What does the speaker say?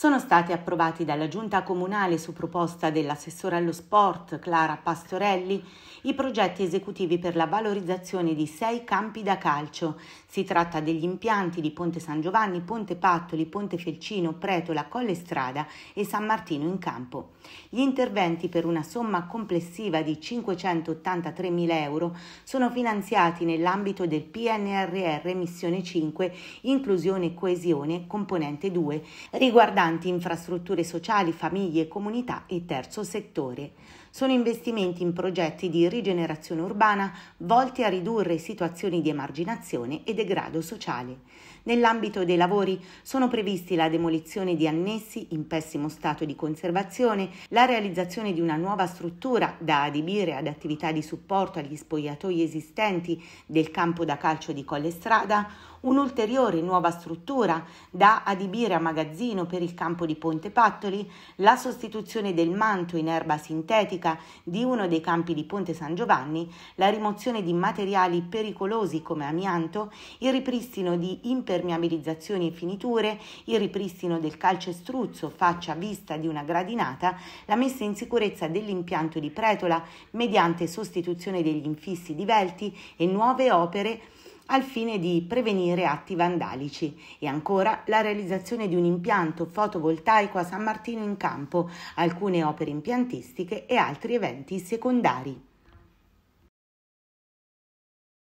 sono stati approvati dalla Giunta Comunale su proposta dell'assessore allo sport Clara Pastorelli i progetti esecutivi per la valorizzazione di sei campi da calcio. Si tratta degli impianti di Ponte San Giovanni, Ponte Pattoli, Ponte Felcino, Pretola, Colle Strada e San Martino in Campo. Gli interventi per una somma complessiva di 583.000 euro sono finanziati nell'ambito del PNRR Missione 5 Inclusione e Coesione, componente 2, riguardante riguardanti infrastrutture sociali, famiglie, comunità e terzo settore. Sono investimenti in progetti di rigenerazione urbana volti a ridurre situazioni di emarginazione e degrado sociale. Nell'ambito dei lavori sono previsti la demolizione di annessi in pessimo stato di conservazione, la realizzazione di una nuova struttura da adibire ad attività di supporto agli spogliatoi esistenti del campo da calcio di Colle Strada, un'ulteriore nuova struttura da adibire a magazzino per il campo di Ponte Pattoli, la sostituzione del manto in erba sintetica di uno dei campi di Ponte San Giovanni, la rimozione di materiali pericolosi come amianto, il ripristino di impermeabilizzazioni e finiture, il ripristino del calcestruzzo faccia vista di una gradinata, la messa in sicurezza dell'impianto di Pretola mediante sostituzione degli infissi di Velti e nuove opere al fine di prevenire atti vandalici e ancora la realizzazione di un impianto fotovoltaico a San Martino in Campo, alcune opere impiantistiche e altri eventi secondari.